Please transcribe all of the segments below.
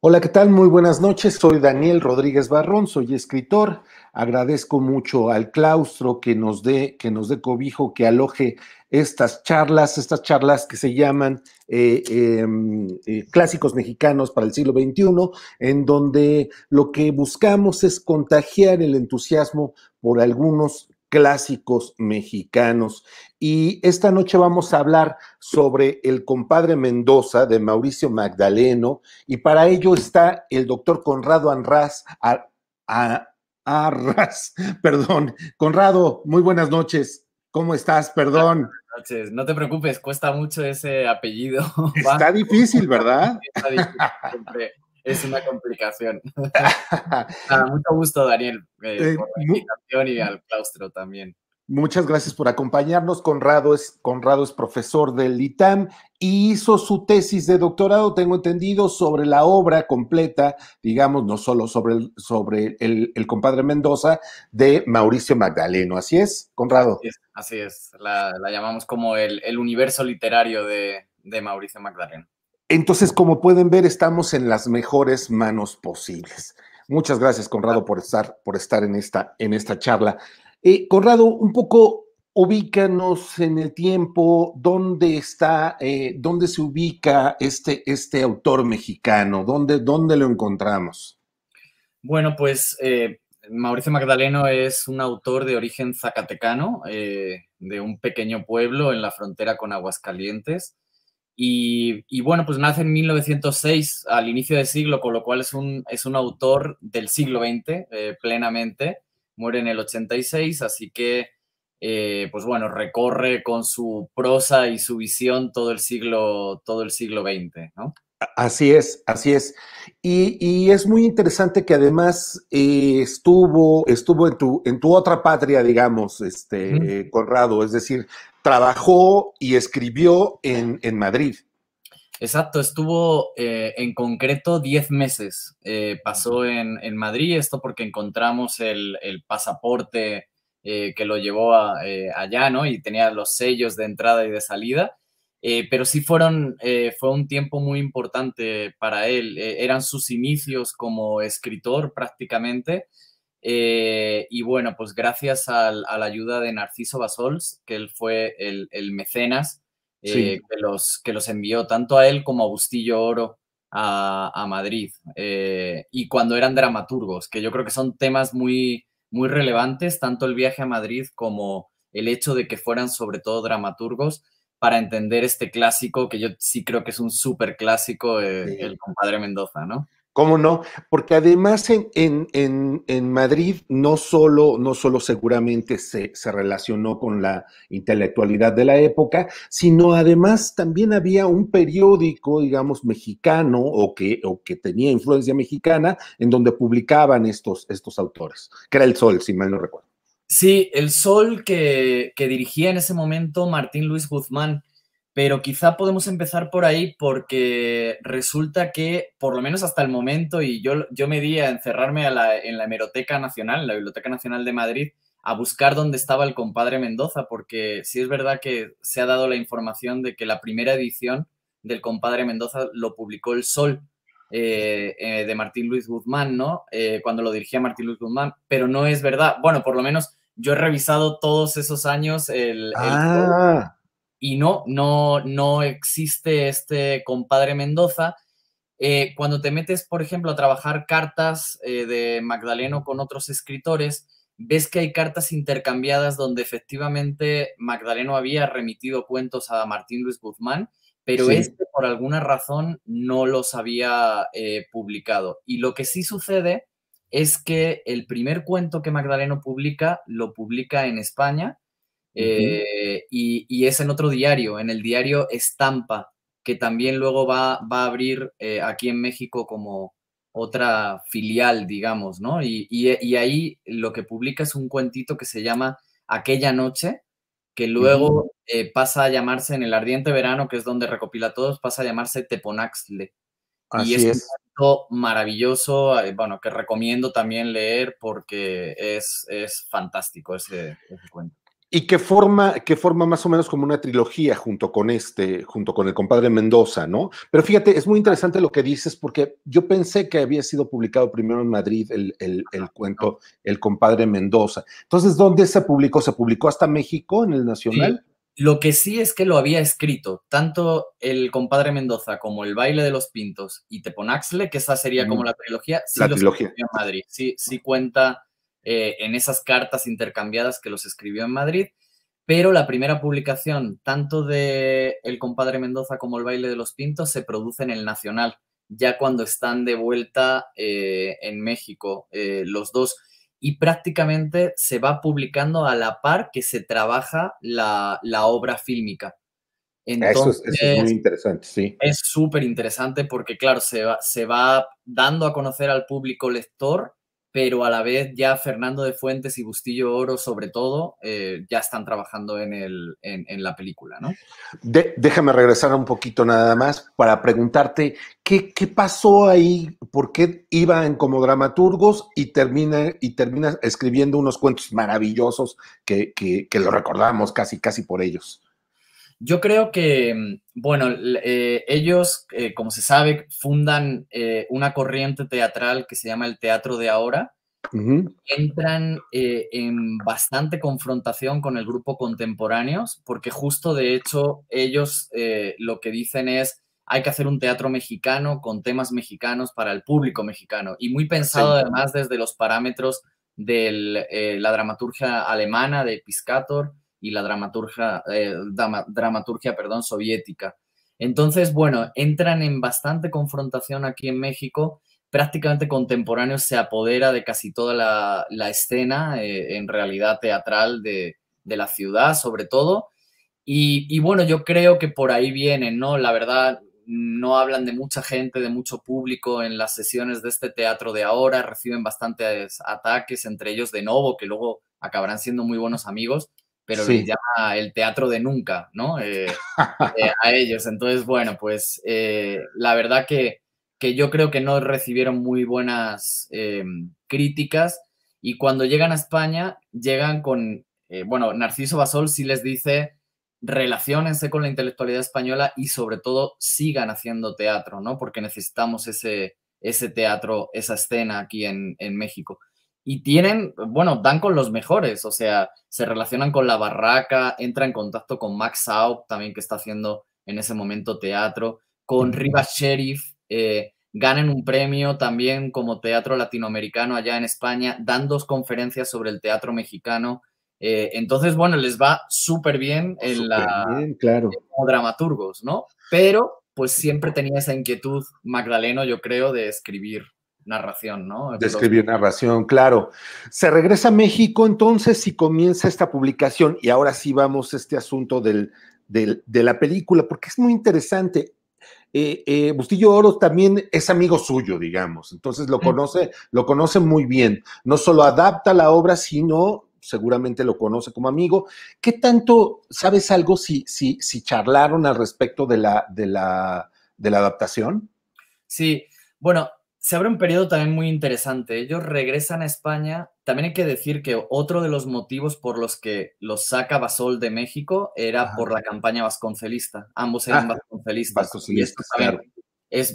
Hola, ¿qué tal? Muy buenas noches. Soy Daniel Rodríguez Barrón, soy escritor. Agradezco mucho al claustro que nos dé, que nos dé cobijo, que aloje estas charlas, estas charlas que se llaman eh, em, eh, Clásicos Mexicanos para el siglo XXI, en donde lo que buscamos es contagiar el entusiasmo por algunos clásicos mexicanos. Y esta noche vamos a hablar sobre el compadre Mendoza de Mauricio Magdaleno y para ello está el doctor Conrado Arras, Arras, perdón. Conrado, muy buenas noches. ¿Cómo estás? Perdón. Buenas noches. No te preocupes, cuesta mucho ese apellido. Está difícil, ¿verdad? es una complicación. Ah, mucho gusto, Daniel, eh, eh, invitación y al claustro también. Muchas gracias por acompañarnos. Conrado es, Conrado es profesor del ITAM y hizo su tesis de doctorado, tengo entendido, sobre la obra completa, digamos, no solo sobre, el, sobre el, compadre Mendoza, de Mauricio Magdaleno. ¿Así es, Conrado? Así es, La, llamamos como el, universo literario de, de Mauricio Magdaleno. Entonces, como pueden ver, estamos en las mejores manos posibles. Muchas gracias, Conrado, por estar, por estar en, esta, en esta charla. Eh, Conrado, un poco ubícanos en el tiempo, dónde está, eh, dónde se ubica este, este autor mexicano, dónde, lo encontramos. Bueno, pues eh, Mauricio Magdaleno es un autor de origen zacatecano, de un pequeño pueblo en la frontera con Aguascalientes y, bueno, pues nace en 1906, al inicio del siglo, con lo cual es un, es un autor del siglo XX eh, plenamente. Muere en el 86, así que, eh, pues bueno, recorre con su prosa y su visión todo el siglo, todo el siglo XX, ¿no? Así es, así es. Y, es muy interesante que además eh, estuvo, estuvo en tu, en tu otra patria, digamos, este, Corrado Conrado, es decir, trabajó y escribió en, en Madrid. Exacto, estuvo eh, en concreto 10 meses. Eh, pasó en, en, Madrid, esto porque encontramos el, pasaporte eh, que lo llevó a, allá, ¿no? Y tenía los sellos de entrada y de salida. pero sí fueron, fue un tiempo muy importante para él. eran sus inicios como escritor prácticamente. Eh, y bueno, pues gracias a la ayuda de Narciso Basols, que él fue el, mecenas, eh, que, los, envió tanto a él como a Bustillo Oro a, Madrid. Eh, y cuando eran dramaturgos, que yo creo que son temas muy, muy relevantes, tanto el viaje a Madrid como el hecho de que fueran sobre todo dramaturgos para entender este clásico, que yo sí creo que es un súper clásico, el compadre Mendoza, ¿no? ¿Cómo no? Porque además en, en, Madrid no solo, no solo seguramente se, se, relacionó con la intelectualidad de la época, sino además también había un periódico, digamos, mexicano o que, que tenía influencia mexicana en donde publicaban estos, estos autores, que era El Sol, si mal no recuerdo. Sí, El Sol que, que dirigía en ese momento Martín Luis Guzmán pero quizá podemos empezar por ahí porque resulta que, por lo menos hasta el momento, y yo, yo me di a encerrarme a en la Hemeroteca Nacional, la Biblioteca Nacional de Madrid, a buscar dónde estaba el compadre Mendoza, porque sí es verdad que se ha dado la información de que la primera edición del compadre Mendoza lo publicó El Sol eh, eh, de Martín Luis Guzmán, ¿no? Eh, cuando lo dirigía Martín Luis Guzmán, pero no es verdad. Bueno, por lo menos yo he revisado todos esos años el... Ah y no, no, no existe este compadre Mendoza. Eh, cuando te metes, por ejemplo, a trabajar cartas eh, de Magdaleno con otros escritores, ves que hay cartas intercambiadas donde efectivamente Magdaleno había remitido cuentos a Martín Luis Guzmán, pero este por alguna razón no los había eh, publicado. Y lo que sí sucede es que el primer cuento que Magdaleno publica lo publica en España eh, y, es en otro diario, en el diario Estampa, que también luego va, a abrir eh, aquí en México como otra filial, digamos, ¿no? Y, ahí lo que publica es un cuentito que se llama Aquella Noche, que luego eh, pasa a llamarse en el ardiente verano, que es donde recopila todos, pasa a llamarse Teponaxle. y es, un cuento maravilloso, bueno, que recomiendo también leer porque es, es fantástico ese cuento. Y que forma, forma más o menos como una trilogía junto con este, junto con el compadre Mendoza, ¿no? Pero fíjate, es muy interesante lo que dices porque yo pensé que había sido publicado primero en Madrid el, cuento El compadre Mendoza. Entonces, ¿dónde se publicó? ¿Se publicó hasta México en el Nacional? Lo que sí es que lo había escrito tanto el compadre Mendoza como el baile de los pintos y Teponaxle, que esa sería como la trilogía. Sí la trilogía. En Madrid. Sí, sí cuenta eh, en esas cartas intercambiadas que los escribió en Madrid. Pero la primera publicación, tanto de El compadre Mendoza como El baile de los Pintos, se produce en el Nacional, ya cuando están de vuelta eh, en México eh, los dos. Y prácticamente se va publicando a la par que se trabaja la, obra fílmica. Entonces, eso, es, muy interesante, sí. Es súper interesante porque, claro, se va, se va dando a conocer al público lector pero a la vez ya Fernando de Fuentes y Bustillo Oro, sobre todo, eh, ya están trabajando en, la película, ¿no? déjame regresar un poquito nada más para preguntarte qué, pasó ahí, por qué iban como dramaturgos y termina, y termina escribiendo unos cuentos maravillosos que, que, que lo recordamos casi, casi por ellos. Yo creo que, mm, bueno, eh, ellos, eh, como se sabe, fundan eh, una corriente teatral que se llama el teatro de ahora. Entran en bastante confrontación con el grupo contemporáneos, porque justo de hecho ellos lo que dicen es hay que hacer un teatro mexicano con temas mexicanos para el público mexicano y muy pensado además desde los parámetros de la dramaturgia alemana de Piscator y la dramaturgia, eh, dramaturgia perdón, soviética. Entonces, bueno, entran en bastante confrontación aquí en México. Prácticamente contemporáneo se apodera de casi toda la, escena, eh, en realidad teatral de, la ciudad, sobre todo. Y, y, bueno, yo creo que por ahí vienen, ¿no? La verdad, no hablan de mucha gente, de mucho público en las sesiones de este teatro de ahora, reciben bastantes ataques, entre ellos de Novo, que luego acabarán siendo muy buenos amigos pero llama el teatro de nunca, ¿no? Eh, eh, a ellos. Entonces, bueno, pues eh, la verdad que, yo creo que no recibieron muy buenas críticas y cuando llegan a España, llegan con, bueno, Narciso Basol sí les dice, relaciónense con la intelectualidad española y sobre todo sigan haciendo teatro, ¿no? Porque necesitamos ese, ese teatro, esa escena aquí en, en México y tienen, bueno, dan con los mejores, o sea, se relacionan con la barraca, entra en contacto con Max Out también que está haciendo en ese momento teatro, con Riva Sheriff, eh, ganan un premio también como teatro latinoamericano allá en España, dan dos conferencias sobre el teatro mexicano. Eh, entonces, bueno, les va súper bien en la claro. como dramaturgos, ¿no? Pero pues siempre tenía esa inquietud, Magdaleno, yo creo, de escribir narración, ¿no? De narración, claro. Se regresa a México entonces y comienza esta publicación. Y ahora sí vamos a este asunto de la película, porque es muy interesante. Eh, eh, Bustillo Oro también es amigo suyo, digamos, entonces lo mm. conoce, lo conoce muy bien. No solo adapta la obra, sino seguramente lo conoce como amigo. ¿Qué tanto sabes algo si, si, si charlaron al respecto de la, de la, de la adaptación? Sí, bueno, se abre un periodo también muy interesante. Ellos regresan a España. También hay que decir que otro de los motivos por los que los saca Basol de México era por la campaña vasconcelista. Ambos eran ah, vasconcelistas.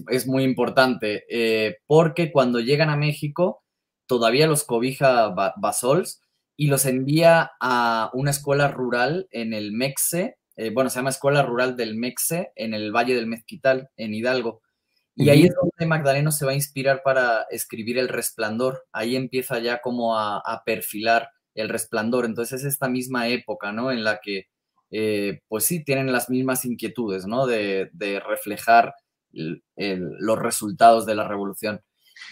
es, muy importante eh, porque cuando llegan a México todavía los cobija Basols y los envía a una escuela rural en el Mexe. Eh, bueno, se llama Escuela Rural del Mexe en el Valle del Mezquital, en Hidalgo y ahí es donde Magdaleno se va a inspirar para escribir El Resplandor. Ahí empieza ya como a, perfilar El Resplandor. Entonces es esta misma época, ¿no? En la que, eh, pues sí, tienen las mismas inquietudes, ¿no? De, reflejar los resultados de la revolución.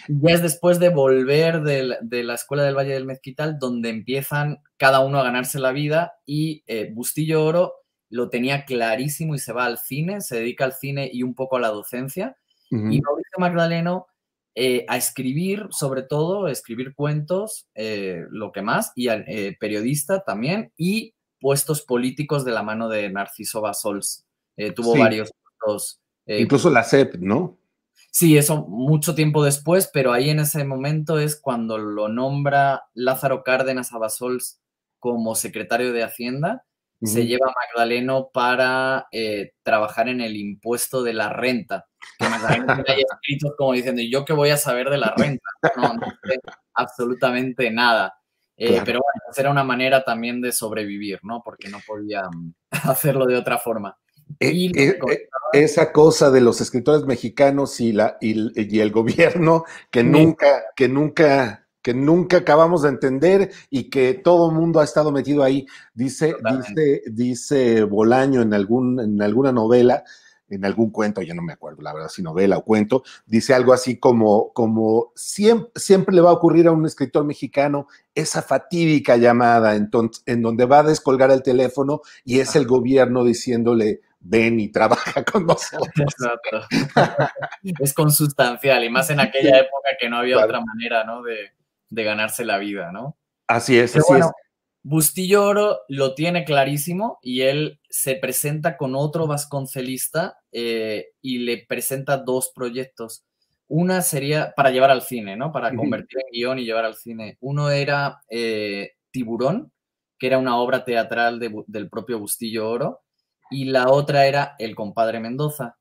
Ya es después de volver de, la escuela del Valle del Mezquital, donde empiezan cada uno a ganarse la vida y eh, Bustillo Oro lo tenía clarísimo y se va al cine, se dedica al cine y un poco a la docencia y Mauricio Magdaleno eh, a escribir, sobre todo, escribir cuentos, eh, lo que más, y eh, periodista también, y puestos políticos de la mano de Narciso Basols. tuvo varios puestos. Incluso la CEP, ¿no? Sí, eso mucho tiempo después, pero ahí en ese momento es cuando lo nombra Lázaro Cárdenas a Basols como secretario de Hacienda se lleva a Magdaleno para eh, trabajar en el impuesto de la renta. Que Magdaleno haya escrito como diciendo, ¿yo qué voy a saber de la renta? No, absolutamente nada. Eh, pero bueno, pues era una manera también de sobrevivir, ¿no? Porque no podía mm, hacerlo de otra forma. Eh, esa cosa de los escritores mexicanos y, la, y, el gobierno que nunca, que nunca que nunca acabamos de entender y que todo el mundo ha estado metido ahí. Dice, dice, dice Bolaño en, algún, en alguna novela, en algún cuento, ya no me acuerdo la verdad si novela o cuento, dice algo así como, como siempre, siempre le va a ocurrir a un escritor mexicano esa fatídica llamada en donde va a descolgar el teléfono y es el gobierno diciéndole, ven y trabaja con nosotros. Exacto. es consustancial y más en aquella época que no había otra manera, ¿no? De, de ganarse la vida, ¿no? Así es, así es. Bustillo Oro lo tiene clarísimo y él se presenta con otro vasconcelista eh, y le presenta dos proyectos. Una sería para llevar al cine, ¿no? Para convertir en guión y llevar al cine. Uno era eh, Tiburón, que era una obra teatral del propio Bustillo Oro, y la otra era El compadre Mendoza.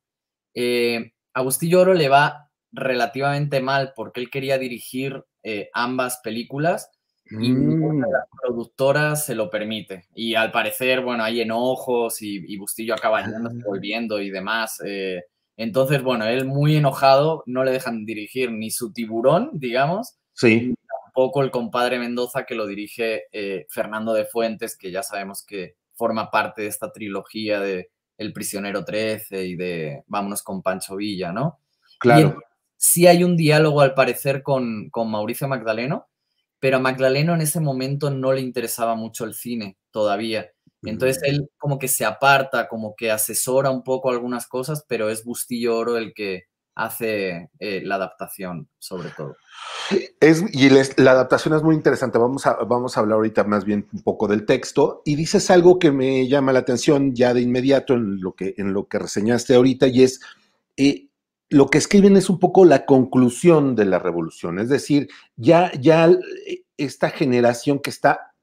Eh, a Bustillo Oro le va relativamente mal porque él quería dirigir eh, ambas películas y ninguna de mm. las productoras se lo permite. Y al parecer, bueno, hay enojos y, Bustillo acaba ah. volviendo y demás. Eh, entonces, bueno, él muy enojado, no le dejan dirigir ni su tiburón, digamos. Sí. Tampoco el compadre Mendoza que lo dirige eh, Fernando de Fuentes, que ya sabemos que forma parte de esta trilogía de El Prisionero 13 y de Vámonos con Pancho Villa, ¿no? Claro. Sí hay un diálogo al parecer con, Mauricio Magdaleno, pero a Magdaleno en ese momento no le interesaba mucho el cine todavía. Entonces él como que se aparta, como que asesora un poco algunas cosas, pero es Bustillo Oro el que hace eh, la adaptación, sobre todo. Es, y la adaptación es muy interesante. Vamos a, vamos a hablar ahorita más bien un poco del texto. Y dices algo que me llama la atención ya de inmediato en lo que, en lo que reseñaste ahorita, y es eh, lo que escriben es un poco la conclusión de la revolución, es decir, ya, ya eh, esta generación que está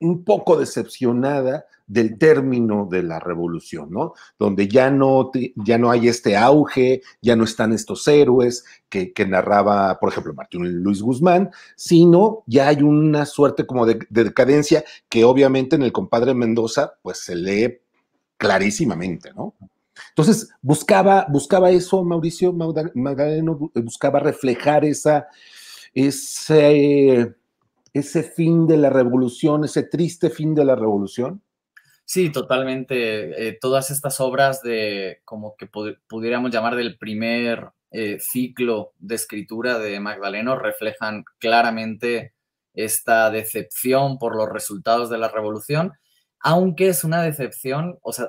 un poco decepcionada del término de la revolución, ¿no? Donde ya no, ya no hay este auge, ya no están estos héroes que, narraba, por ejemplo, Martín Luis Guzmán, sino ya hay una suerte como de, de decadencia que obviamente en el compadre Mendoza pues se lee clarísimamente, ¿no? Entonces, buscaba, buscaba eso, Mauricio Magdaleno, eh, buscaba reflejar esa, ese, ese fin de la revolución, ese triste fin de la revolución. Sí, totalmente. Eh, todas estas obras de, como que pudiéramos llamar del primer eh, ciclo de escritura de Magdaleno, reflejan claramente esta decepción por los resultados de la revolución, aunque es una decepción, o sea,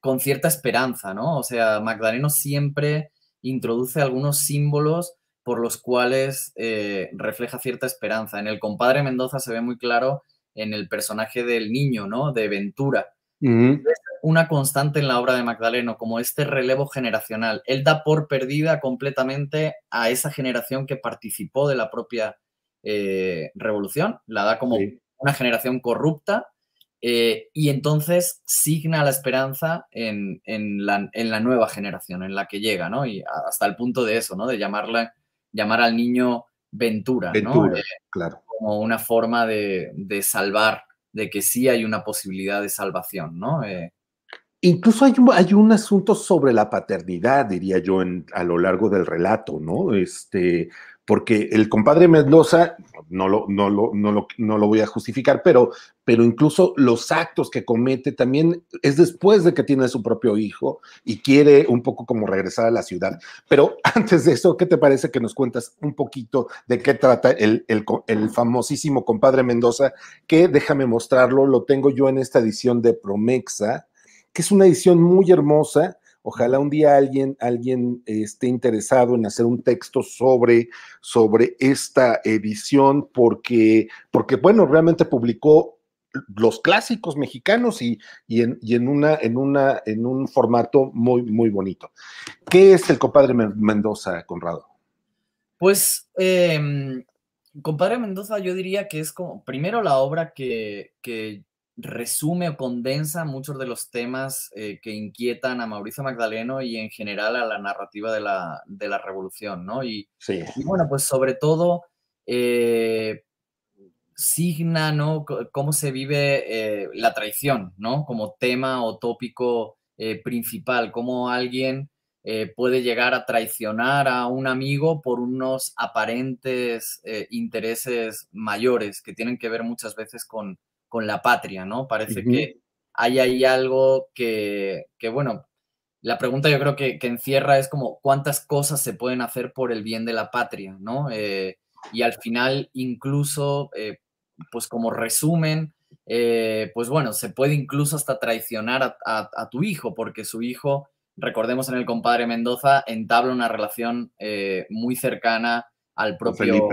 con cierta esperanza, ¿no? O sea, Magdaleno siempre introduce algunos símbolos por los cuales eh, refleja cierta esperanza. En el compadre Mendoza se ve muy claro en el personaje del niño, ¿no? De Ventura. una constante en la obra de Magdaleno, como este relevo generacional. Él da por perdida completamente a esa generación que participó de la propia eh, revolución, la da como una generación corrupta eh, y entonces signa la esperanza en, la, nueva generación, en la que llega, ¿no? Y hasta el punto de eso, ¿no? De llamarla, llamar al niño Ventura, ¿no? Eh, claro. Como una forma de, salvar, de que sí hay una posibilidad de salvación, ¿no? Eh, Incluso hay un, hay un asunto sobre la paternidad, diría yo, a lo largo del relato, ¿no? Este, porque el compadre Mendoza, no lo, no lo, no lo, voy a justificar, pero, pero incluso los actos que comete también es después de que tiene su propio hijo y quiere un poco como regresar a la ciudad. Pero antes de eso, ¿qué te parece que nos cuentas un poquito de qué trata el, el famosísimo compadre Mendoza? Que déjame mostrarlo, lo tengo yo en esta edición de Promexa, que es una edición muy hermosa Ojalá un día alguien, alguien eh, esté interesado en hacer un texto sobre, sobre esta edición, porque, porque, bueno, realmente publicó los clásicos mexicanos y, y, en, una, en, una, en un formato muy, muy bonito. ¿Qué es el compadre Mendoza, Conrado? Pues em, Compadre Mendoza, yo diría que es como, primero la obra que, que, resume o condensa muchos de los temas eh, que inquietan a Mauricio Magdaleno y en general a la narrativa de la, revolución, ¿no? Y, bueno, pues sobre todo eh, signa, ¿no? cómo se vive eh, la traición, ¿no? Como tema o tópico principal, cómo alguien puede llegar a traicionar a un amigo por unos aparentes intereses mayores que tienen que ver muchas veces con con la patria, ¿no? Parece que hay ahí algo que, bueno, la pregunta yo creo que, encierra es como cuántas cosas se pueden hacer por el bien de la patria, ¿no? Eh, y al final, incluso, eh, pues como resumen, eh, pues bueno, se puede incluso hasta traicionar a, tu hijo, porque su hijo, recordemos en el compadre Mendoza, entabla una relación muy cercana al propio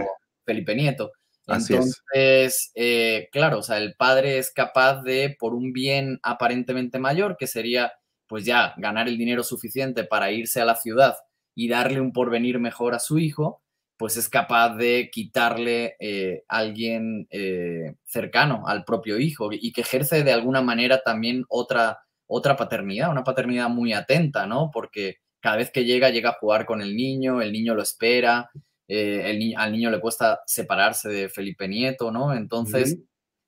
Felipe Nieto. Entonces, eh, claro, o sea, el padre es capaz de, por un bien aparentemente mayor, que sería, pues ya, ganar el dinero suficiente para irse a la ciudad y darle un porvenir mejor a su hijo, pues es capaz de quitarle a eh, alguien eh, cercano al propio hijo y que ejerce de alguna manera también otra, otra paternidad, una paternidad muy atenta, ¿no? Porque cada vez que llega, llega a jugar con el niño, el niño lo espera, eh, al niño le cuesta separarse de Felipe Nieto, ¿no? Entonces,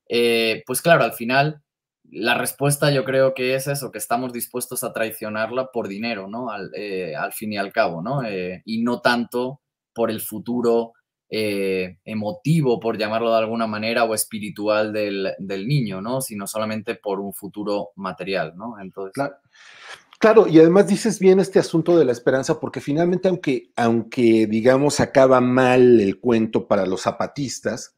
eh, pues claro, al final la respuesta yo creo que es eso, que estamos dispuestos a traicionarla por dinero, ¿no? Al, eh, al fin y al cabo, ¿no? y no tanto por el futuro emotivo, por llamarlo de alguna manera, o espiritual del, del, niño, ¿no? Sino solamente por un futuro material, ¿no? Entonces... Claro. Claro, y además dices bien este asunto de la esperanza, porque finalmente, aunque, aunque digamos acaba mal el cuento para los zapatistas,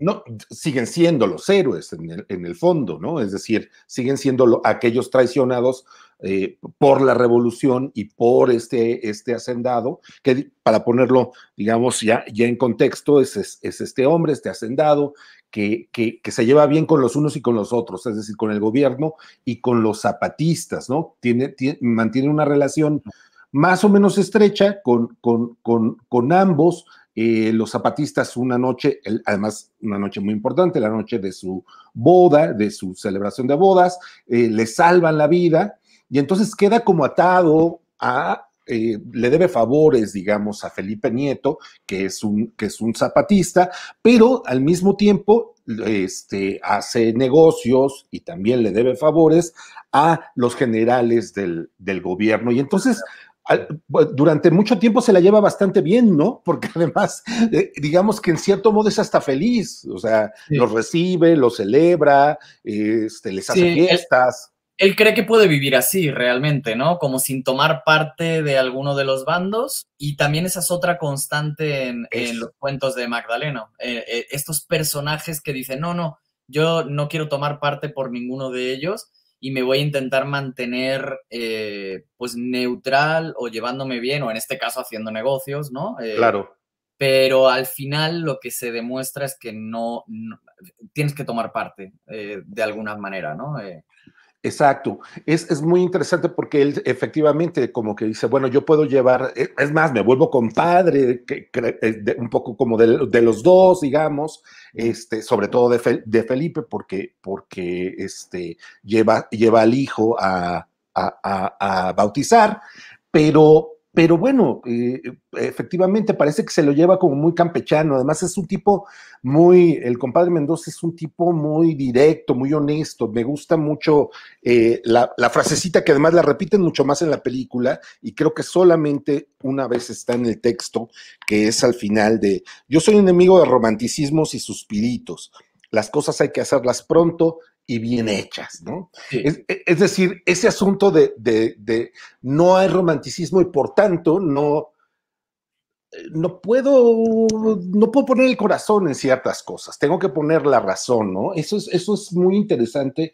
no, siguen siendo los héroes en el, fondo, ¿no? Es decir, siguen siendo aquellos traicionados eh, por la revolución y por este, este hacendado, que para ponerlo, digamos, ya, ya en contexto, es, este hombre, este hacendado, que, se lleva bien con los unos y con los otros, es decir, con el gobierno y con los zapatistas, ¿no? Tiene, mantiene una relación más o menos estrecha con, con ambos, eh, los zapatistas una noche, además una noche muy importante, la noche de su boda, de su celebración de bodas, eh, le salvan la vida y entonces queda como atado a, eh, le debe favores, digamos, a Felipe Nieto, que es un, que es un zapatista, pero al mismo tiempo este, hace negocios y también le debe favores a los generales del, del gobierno. Y entonces durante mucho tiempo se la lleva bastante bien, ¿no? Porque además, eh, digamos que en cierto modo es hasta feliz, o sea, los recibe, los celebra, este, les hace fiestas. Él, cree que puede vivir así realmente, ¿no? Como sin tomar parte de alguno de los bandos. Y también esa es otra constante en, los cuentos de Magdaleno. Eh, eh, estos personajes que dicen, no, no, yo no quiero tomar parte por ninguno de ellos y me voy a intentar mantener eh, pues neutral o llevándome bien o en este caso haciendo negocios, ¿no? Eh, claro. Pero al final lo que se demuestra es que no, tienes que tomar parte eh, de alguna manera, ¿no? Exacto. Es, muy interesante porque él efectivamente como que dice, bueno, yo puedo llevar, e, es más, me vuelvo compadre, eh, un poco como de, los dos, digamos, este, sobre todo de, Felipe, porque, porque este, lleva, lleva al hijo a, a bautizar, pero, pero bueno, eh, eh, efectivamente parece que se lo lleva como muy campechano. Además, es un tipo muy, el compadre Mendoza es un tipo muy directo, muy honesto. Me gusta mucho eh, la, la, frasecita que además la repiten mucho más en la película y creo que solamente una vez está en el texto, que es al final de, yo soy enemigo de romanticismos y suspiritos. Las cosas hay que hacerlas pronto, y bien hechas, ¿no? E, es, decir, ese asunto de, no hay romanticismo y por tanto no, eh, no puedo, no puedo poner el corazón en ciertas cosas, tengo que poner la razón, ¿no? Eso es, eso es muy interesante,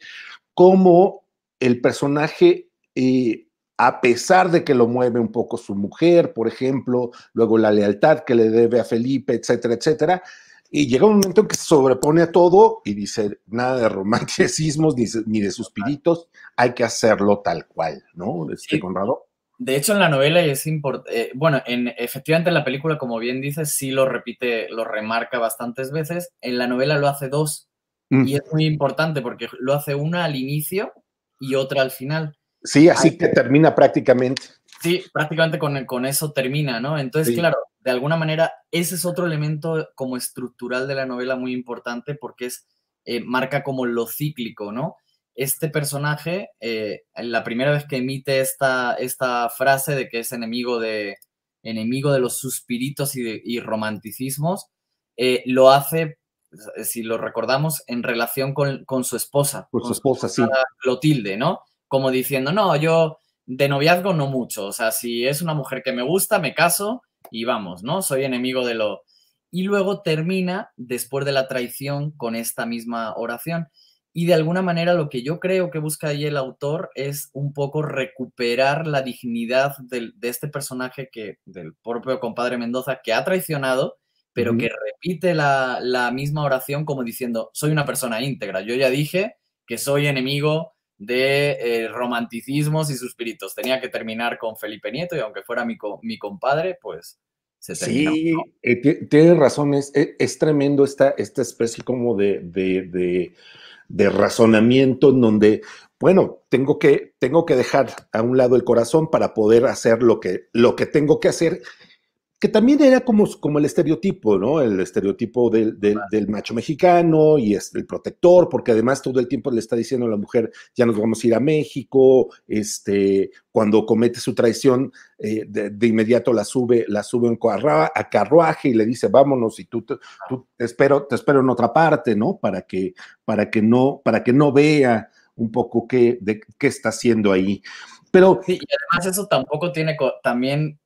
cómo el personaje, eh, a pesar de que lo mueve un poco su mujer, por ejemplo, luego la lealtad que le debe a Felipe, etcétera, etcétera, y llega un momento en que se sobrepone a todo y dice, nada de romanticismos ni, ni de suspiritos, hay que hacerlo tal cual, ¿no? Este, Conrado. De hecho, en la novela es eh, bueno, en, efectivamente en la película, como bien dices, sí lo repite, lo remarca bastantes veces, en la novela lo hace dos, mm. y es muy importante porque lo hace una al inicio y otra al final. Sí, así que, termina prácticamente. Sí, prácticamente con, eso termina, ¿no? Entonces, claro, de alguna manera, ese es otro elemento como estructural de la novela muy importante porque es, eh, marca como lo cíclico, ¿no? Este personaje, eh, la primera vez que emite esta, esta frase de que es enemigo de, enemigo de los suspiritos y, romanticismos, eh, lo hace, si lo recordamos, en relación con, con su esposa. con su esposa, sí. Clotilde, ¿no? Como diciendo, no, yo de noviazgo no mucho, o sea, si es una mujer que me gusta, me caso, y vamos, ¿no? Soy enemigo de lo... Y luego termina después de la traición con esta misma oración. Y de alguna manera lo que yo creo que busca ahí el autor es un poco recuperar la dignidad de este personaje que, del propio compadre Mendoza que ha traicionado, pero que repite la, la misma oración como diciendo, soy una persona íntegra. Yo ya dije que soy enemigo de eh, romanticismos y suspiritos. Tenía que terminar con Felipe Nieto y aunque fuera mi, mi compadre, pues se terminó. Sí, eh, tienes razón, e, es, tremendo esta, esta especie como de, razonamiento en donde bueno, tengo que, tengo que dejar a un lado el corazón para poder hacer lo que, lo que tengo que hacer que también era como, como el estereotipo, ¿no? El estereotipo del, macho mexicano y es el protector, porque además todo el tiempo le está diciendo a la mujer, ya nos vamos a ir a México, este, cuando comete su traición, eh, de, inmediato la sube, la sube a carruaje y le dice, vámonos, y tú, te, espero, te espero en otra parte, ¿no? Para que, para que no, para que no vea un poco qué, qué está haciendo ahí. Pero, y además eso tampoco tiene, también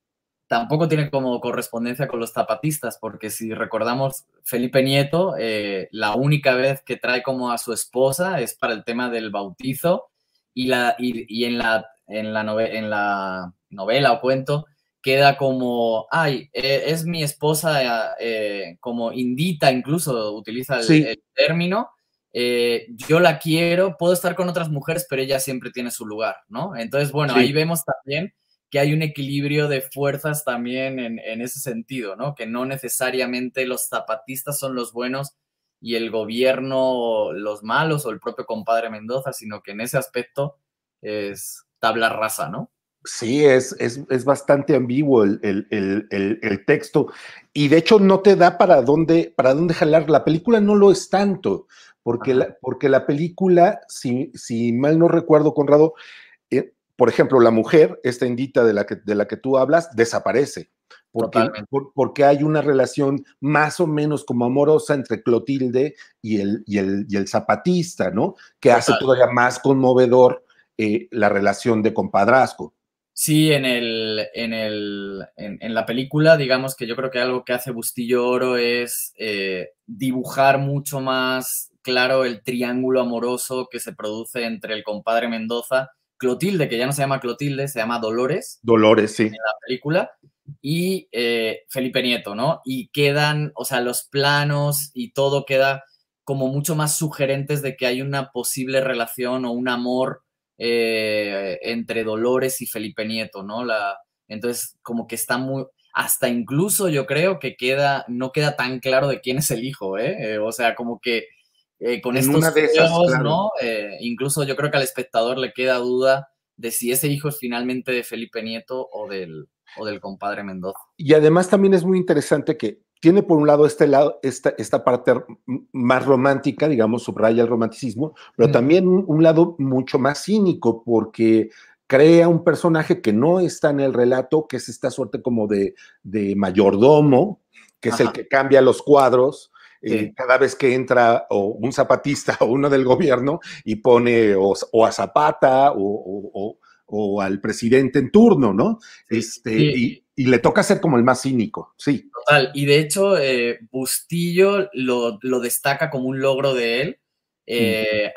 tampoco tiene como correspondencia con los zapatistas, porque si recordamos Felipe Nieto, eh, la única vez que trae como a su esposa es para el tema del bautizo y, la, en, la, en, la novela o cuento queda como, ay, e, es mi esposa, eh, como indita incluso, utiliza el, término, eh, yo la quiero, puedo estar con otras mujeres, pero ella siempre tiene su lugar, ¿no? Entonces, bueno, ahí vemos también que hay un equilibrio de fuerzas también en, ese sentido, ¿no? Que no necesariamente los zapatistas son los buenos y el gobierno los malos o el propio compadre Mendoza, sino que en ese aspecto es tabla rasa, ¿no? Sí, es, es, bastante ambiguo el, texto y de hecho no te da para dónde, para dónde jalar. La película no lo es tanto, porque, la, porque la película, si mal no recuerdo, Conrado, por ejemplo, la mujer, esta indita de la que, de la que tú hablas, desaparece. Porque, porque hay una relación más o menos como amorosa entre Clotilde y el, el, zapatista, ¿no? Que hace todavía más conmovedor eh, la relación de compadrasco. Sí, en, el, en, la película, digamos que yo creo que algo que hace Bustillo Oro es eh, dibujar mucho más claro el triángulo amoroso que se produce entre el compadre Mendoza Clotilde, que ya no se llama Clotilde, se llama Dolores. Dolores, sí. En la película. Y eh, Felipe Nieto, ¿no? Y quedan, o sea, los planos y todo queda como mucho más sugerentes de que hay una posible relación o un amor eh, entre Dolores y Felipe Nieto, ¿no? La, entonces, como que está muy, hasta incluso yo creo que queda, no queda tan claro de quién es el hijo, eh, eh o sea, como que eh, con estos hijos, ¿no? Eh, incluso yo creo que al espectador le queda duda de si ese hijo es finalmente de Felipe Nieto o del, del compadre Mendoza. Y además también es muy interesante que tiene por un lado este lado, esta, esta parte más romántica, digamos, subraya el romanticismo, pero también un, lado mucho más cínico, porque crea un personaje que no está en el relato, que es esta suerte como de, mayordomo, que es el que cambia los cuadros, eh, cada vez que entra un zapatista o uno del gobierno y pone o, a Zapata o, al presidente en turno, ¿no? Este, y, le toca ser como el más cínico, sí. Total, y de hecho eh, Bustillo lo, destaca como un logro de él, mm. eh,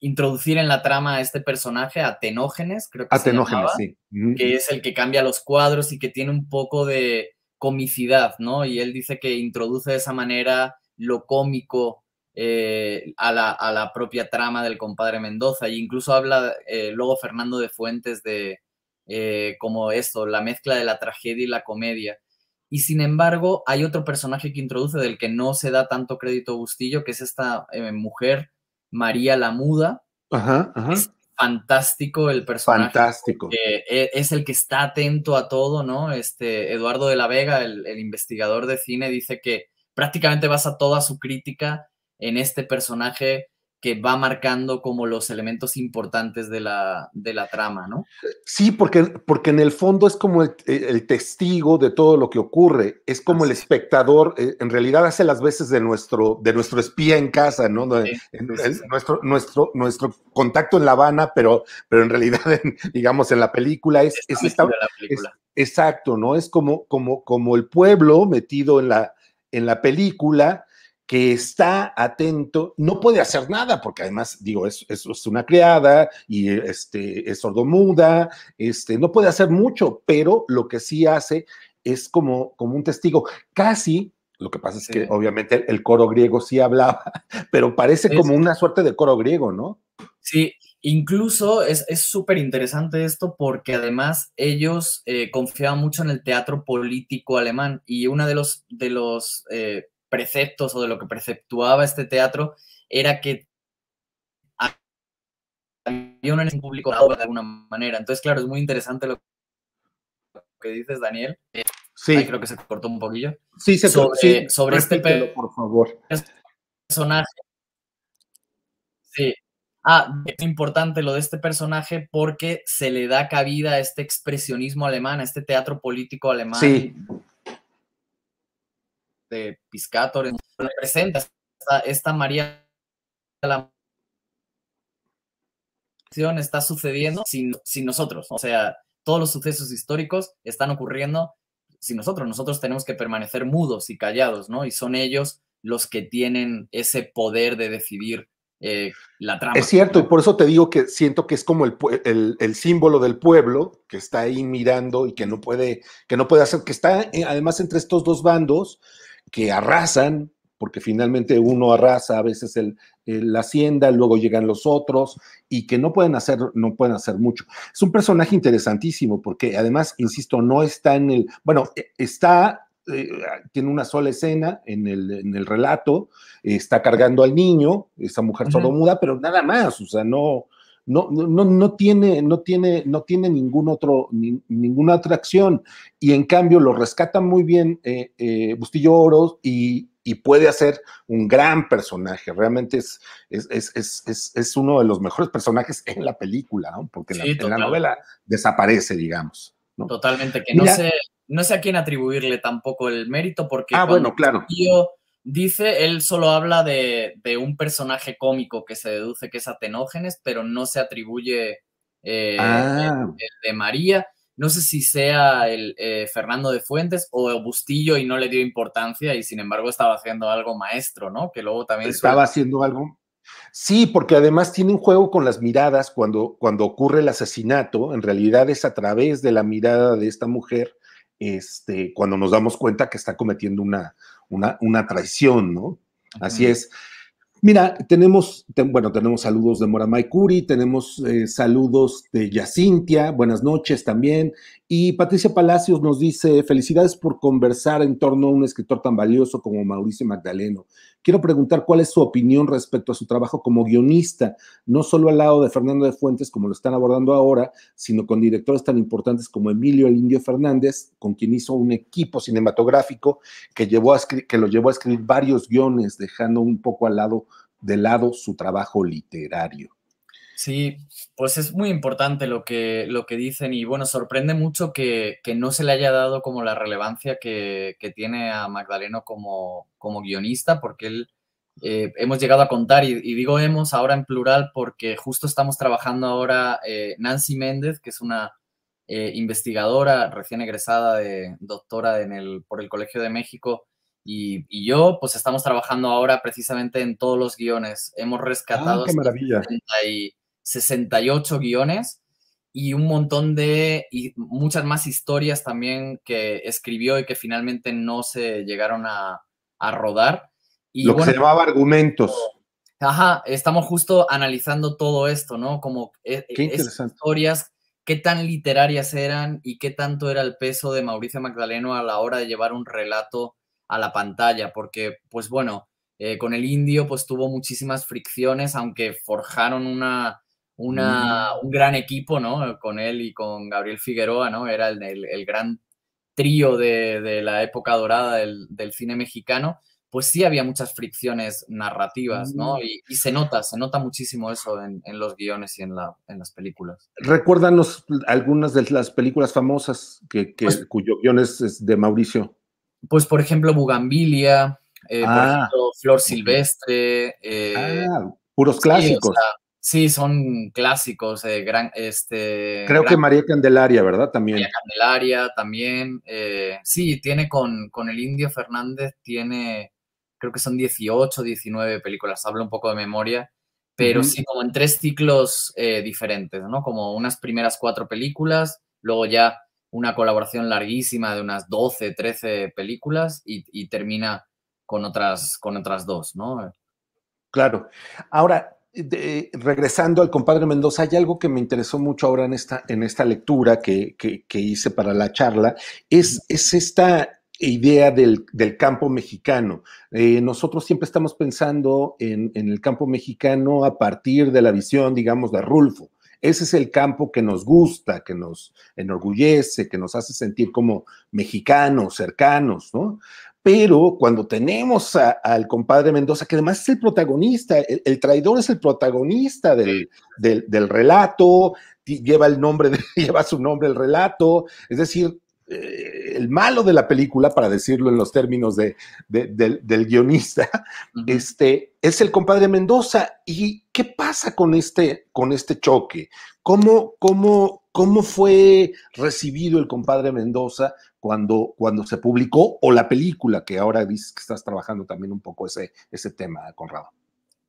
introducir en la trama a este personaje, Atenógenes, creo que mm, Que mm. es el que cambia los cuadros y que tiene un poco de, comicidad, ¿no? Y él dice que introduce de esa manera lo cómico eh, a, la, propia trama del compadre Mendoza. Y e incluso habla eh, luego Fernando de Fuentes de eh, como esto, la mezcla de la tragedia y la comedia. Y sin embargo, hay otro personaje que introduce del que no se da tanto crédito Bustillo, que es esta mujer, María la Muda. Ajá, ajá fantástico el personaje. Fantástico. Eh, es el que está atento a todo, ¿no? Este Eduardo de la Vega, el, el investigador de cine, dice que prácticamente basa toda su crítica en este personaje que va marcando como los elementos importantes de la, de la trama, ¿no? Sí, porque, porque en el fondo es como el, testigo de todo lo que ocurre, es como el espectador, eh, en realidad hace las veces de nuestro, de nuestro espía en casa, ¿no? Nuestro, nuestro, nuestro contacto en La Habana, pero, pero en realidad, digamos, en la película es... la exacto, ¿no? Es como, como, como el pueblo metido en la, en la película que está atento, no puede hacer nada, porque además, digo, es, es, una criada y este, es sordomuda, este, no puede hacer mucho, pero lo que sí hace es como, como un testigo, casi. Lo que pasa es que obviamente el coro griego sí hablaba, pero parece como una suerte de coro griego, ¿no? Sí, Incluso es súper interesante esto porque además ellos eh, confiaban mucho en el teatro político alemán y uno de los, de los eh, preceptos o de lo que preceptuaba este teatro era que había un público de alguna manera. Entonces, claro, es muy interesante lo que dices, Daniel. Sí. creo que se cortó un poquillo. Sí, se cortó. Sobre, sobre este por favor. Este personaje. Sí. Ah, es importante lo de este personaje porque se le da cabida a este expresionismo alemán, a este teatro político alemán. Sí de Piscator, esta, esta María la está sucediendo sin, nosotros. O sea, todos los sucesos históricos están ocurriendo sin nosotros. Nosotros tenemos que permanecer mudos y callados, ¿no? Y son ellos los que tienen ese poder de decidir eh, la trama. Es cierto, y por eso te digo que siento que es como el, el, símbolo del pueblo que está ahí mirando y que no puede, que no puede hacer, que está eh, además entre estos dos bandos que arrasan, porque finalmente uno arrasa a veces el, la hacienda, luego llegan los otros y que no pueden hacer, no pueden hacer mucho. Es un personaje interesantísimo porque además, insisto, no está en el, bueno, e, está, eh, tiene una sola escena en el, en el relato, está cargando al niño, esa mujer todo muda pero nada más, o sea, no, no, no, no, tiene, no, tiene, no tiene ningún otro, ninguna atracción. Y en cambio lo rescata muy bien eh, eh, Bustillo Oro y, y, puede hacer un gran personaje. Realmente es, es, es, es, uno de los mejores personajes en la película, porque en, la, novela desaparece, digamos. ¿no? Totalmente, que no, sé, no sé a quién atribuirle tampoco el mérito, porque ah, bueno, claro. Dice, él solo habla de, un personaje cómico que se deduce que es Atenógenes, pero no se atribuye el, eh, ah. de María. No sé si sea el eh, Fernando de Fuentes o Bustillo y no le dio importancia y sin embargo estaba haciendo algo maestro, ¿no? Que luego también... Estaba haciendo algo... Sí, porque además tiene un juego con las miradas cuando, cuando ocurre el asesinato, en realidad es a través de la mirada de esta mujer, este, cuando nos damos cuenta que está cometiendo una, una, traición, ¿no? Así es. Mira, tenemos, bueno, tenemos saludos de Mora Maikuri, tenemos eh, saludos de Yacintia, buenas noches también. Y Patricia Palacios nos dice, felicidades por conversar en torno a un escritor tan valioso como Mauricio Magdaleno. Quiero preguntar cuál es su opinión respecto a su trabajo como guionista, no solo al lado de Fernando de Fuentes, como lo están abordando ahora, sino con directores tan importantes como Emilio El Indio Fernández, con quien hizo un equipo cinematográfico que, llevó que lo llevó a escribir varios guiones, dejando un poco al lado de lado su trabajo literario. Sí, pues es muy importante lo que, lo que dicen y bueno, sorprende mucho que, no se le haya dado como la relevancia que, tiene a Magdaleno como, guionista, porque él eh, hemos llegado a contar, y, digo hemos ahora en plural porque justo estamos trabajando ahora eh, Nancy Méndez, que es una eh, investigadora recién egresada de doctora en el, por el Colegio de México, y, yo, pues estamos trabajando ahora precisamente en todos los guiones. Hemos ah, rescatado qué maravilla. 68 guiones y un montón de, y muchas más historias también que escribió y que finalmente no se llegaron a, a rodar. Y Lo que llamaba argumentos. Ajá, estamos justo analizando todo esto, ¿no? Como eh, qué historias, qué tan literarias eran y qué tanto era el peso de Mauricio Magdaleno a la hora de llevar un relato a la pantalla, porque, pues bueno, eh, con el indio, pues tuvo muchísimas fricciones, aunque forjaron una, Mm. un gran equipo, ¿no? Con él y con Gabriel Figueroa, ¿no? Era el, gran trío de, la época dorada del, cine mexicano, pues sí había muchas fricciones narrativas, ¿no? Mm. Y, se nota, se nota muchísimo eso en, los guiones y en, la, en, las películas. Recuérdanos algunas de las películas famosas que, que pues cuyo guion es, de Mauricio. Pues, por ejemplo, Bugambilia, eh, por ah. ejemplo, Flor Silvestre. Eh, ah, puros clásicos. Sí, son clásicos. Eh, gran, este, Creo que María Candelaria, ¿verdad? También. María Candelaria también. Eh, sí, tiene con, con el Indio Fernández, tiene, creo que son 18, 19 películas, hablo un poco de memoria, pero sí, como en tres ciclos eh, diferentes, ¿no? Como unas primeras cuatro películas, luego ya una colaboración larguísima de unas 12, 13 películas y, y termina con otras, con otras dos, ¿no? Claro. Ahora, de, regresando al compadre Mendoza, hay algo que me interesó mucho ahora en esta, en esta lectura que, hice para la charla, es, esta idea del, campo mexicano. Eh, nosotros siempre estamos pensando en, en, el campo mexicano a partir de la visión, digamos, de Rulfo. Ese es el campo que nos gusta, que nos enorgullece, que nos hace sentir como mexicanos, cercanos, ¿no? Pero cuando tenemos al compadre Mendoza, que además es el protagonista, el, traidor es el protagonista del, del, relato, lleva el nombre, lleva su nombre el relato, es decir, eh, el malo de la película, para decirlo en los términos del, guionista, este, es el compadre Mendoza. ¿Y qué pasa con este, con este choque? ¿Cómo, cómo, ¿Cómo fue recibido el compadre Mendoza cuando, cuando se publicó o la película, que ahora dices que estás trabajando también un poco ese, ese tema, Conrado.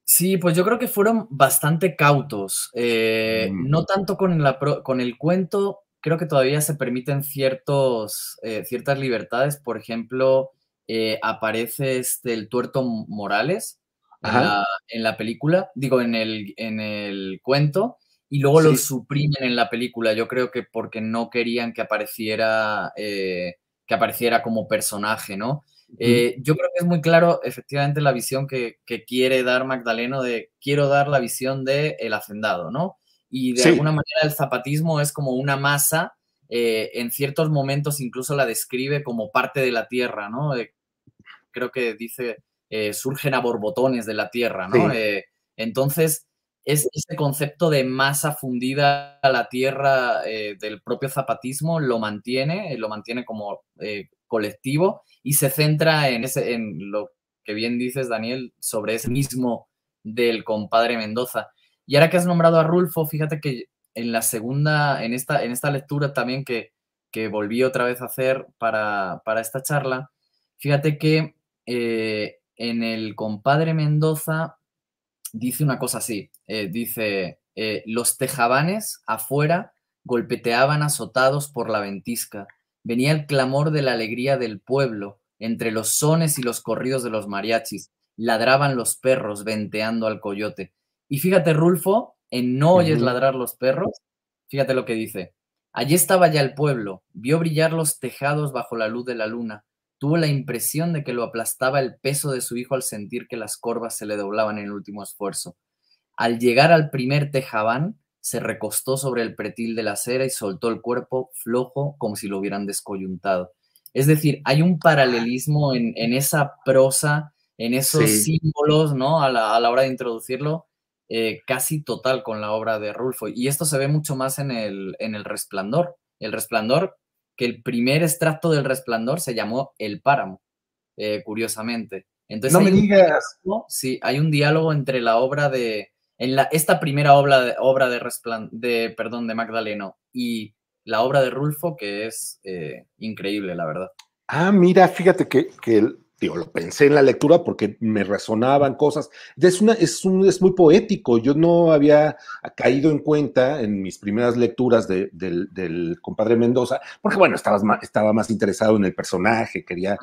Sí, pues yo creo que fueron bastante cautos, eh, mm. no tanto con, la, con el cuento, creo que todavía se permiten ciertos, eh, ciertas libertades, por ejemplo, eh, aparece este, el tuerto Morales en la, película, digo, en el, en el cuento, y luego lo suprimen en la película. Yo creo que porque no querían que apareciera, eh, que apareciera como personaje, ¿no? Eh, yo creo que es muy claro, efectivamente, la visión que, quiere dar Magdaleno de quiero dar la visión de el hacendado, ¿no? Y de alguna manera el zapatismo es como una masa, eh, en ciertos momentos incluso la describe como parte de la tierra, ¿no? creo que dice, surgen a borbotones de la tierra, ¿no? entonces, es ese concepto de masa fundida a la tierra eh, del propio zapatismo lo mantiene, lo mantiene como eh, colectivo y se centra en, ese, en lo que bien dices, Daniel, sobre ese mismo del compadre Mendoza. Y ahora que has nombrado a Rulfo, fíjate que en la segunda, en esta, en esta lectura también que, que volví otra vez a hacer para, para esta charla, fíjate que eh, en el compadre Mendoza dice una cosa así, eh, dice, eh, los tejabanes afuera golpeteaban azotados por la ventisca, venía el clamor de la alegría del pueblo, entre los sones y los corridos de los mariachis, ladraban los perros venteando al coyote. Y fíjate, Rulfo, en No oyes ladrar los perros, fíjate lo que dice. Allí estaba ya el pueblo, vio brillar los tejados bajo la luz de la luna, Tuvo la impresión de que lo aplastaba el peso de su hijo al sentir que las corvas se le doblaban en el último esfuerzo. Al llegar al primer tejabán, se recostó sobre el pretil de la acera y soltó el cuerpo flojo como si lo hubieran descoyuntado. Es decir, hay un paralelismo en, esa prosa, en esos símbolos, ¿no? A la, hora de introducirlo, eh, casi total con la obra de Rulfo. Y esto se ve mucho más en el, en el resplandor. El resplandor, que el primer extracto del resplandor se llamó El Páramo, eh, curiosamente. Entonces, no me digas. sí, hay un diálogo entre la obra de. En la, esta primera obra de, obra de, de, perdón, de Magdaleno y la obra de Rulfo, que es eh, increíble, la verdad. Ah, mira, fíjate que, que el, lo pensé en la lectura porque me resonaban cosas. Es, una, es, es muy poético. Yo no había caído en cuenta en mis primeras lecturas del, compadre Mendoza, porque bueno, estaba más, estaba más interesado en el personaje, quería,